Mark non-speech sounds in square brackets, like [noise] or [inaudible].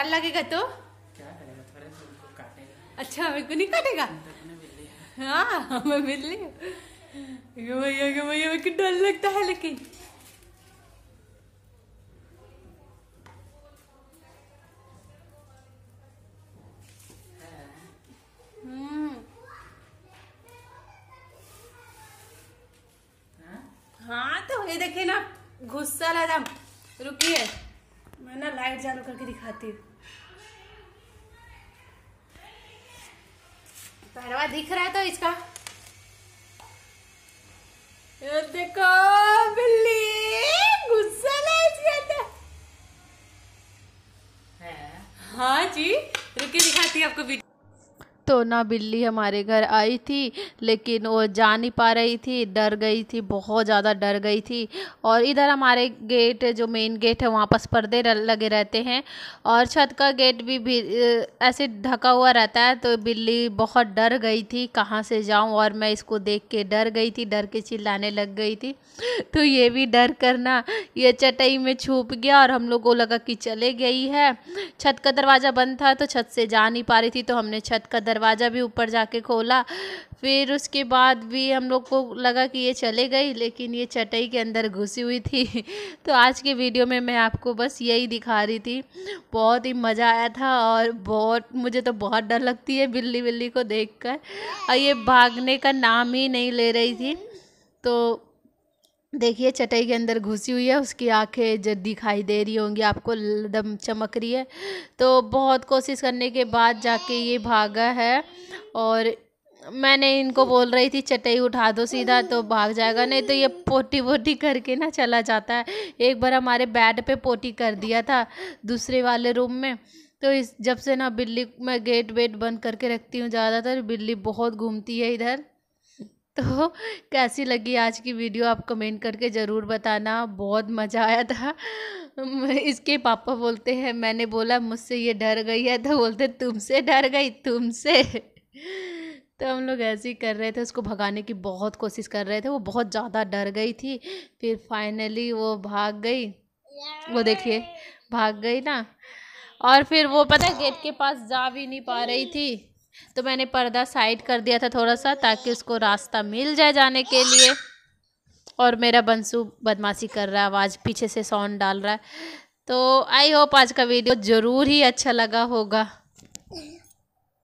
डर लगेगा तो अच्छा मेरे को नहीं काटेगा तो हाँ मैं बिल्ली भैया भैया मेरे को डर लगता है लेकिन हम्म। हाँ? हाँ तो ये देखिए ना गुस्सा लगा रुकिए मैं ना लाइट चालू करके दिखाती हूँ पहरवा दिख रहा है तो इसका ये देखो बिल्ली गुस्सा हाँ जी रुके दिखाती है आपको वीडियो तो ना बिल्ली हमारे घर आई थी लेकिन वो जा नहीं पा रही थी डर गई थी बहुत ज़्यादा डर गई थी और इधर हमारे गेट जो मेन गेट है वहाँ पर पर्दे लगे रहते हैं और छत का गेट भी, भी ऐसे ढका हुआ रहता है तो बिल्ली बहुत डर गई थी कहाँ से जाऊँ और मैं इसको देख के डर गई थी डर के चिल्लाने लग गई थी [laughs] तो ये भी डर करना ये चटाई में छुप गया और हम लोग को लगा कि चले गई है छत का दरवाज़ा बंद था तो छत से जा नहीं पा रही थी तो हमने छत का दरवाज़ा भी ऊपर जाके खोला फिर उसके बाद भी हम लोग को लगा कि ये चले गई लेकिन ये चटई के अंदर घुसी हुई थी [laughs] तो आज के वीडियो में मैं आपको बस यही दिखा रही थी बहुत ही मज़ा आया था और बहुत मुझे तो बहुत डर लगती है बिल्ली बिल्ली को देखकर और ये भागने का नाम ही नहीं ले रही थी तो देखिए चटाई के अंदर घुसी हुई है उसकी आंखें जब दिखाई दे रही होंगी आपको दम चमक रही है तो बहुत कोशिश करने के बाद जाके ये भागा है और मैंने इनको बोल रही थी चटाई उठा दो सीधा तो भाग जाएगा नहीं तो ये पोटी वोटी करके ना चला जाता है एक बार हमारे बेड पे पोटी कर दिया था दूसरे वाले रूम में तो इस जब से ना बिल्ली मैं गेट वेट बंद करके रखती हूँ ज़्यादातर बिल्ली बहुत घूमती है इधर तो कैसी लगी आज की वीडियो आप कमेंट करके ज़रूर बताना बहुत मज़ा आया था इसके पापा बोलते हैं मैंने बोला मुझसे ये डर गई है तो बोलते तुमसे डर गई तुमसे तो हम लोग ऐसे ही कर रहे थे उसको भगाने की बहुत कोशिश कर रहे थे वो बहुत ज़्यादा डर गई थी फिर फाइनली वो भाग गई वो देखिए भाग गई ना और फिर वो पता गेट के पास जा भी नहीं पा रही थी तो मैंने पर्दा साइड कर दिया था थोड़ा सा ताकि उसको रास्ता मिल जाए जाने के लिए और मेरा बंसू बदमाशी कर रहा है आवाज़ पीछे से साउंड डाल रहा है तो आई होप आज का वीडियो ज़रूर ही अच्छा लगा होगा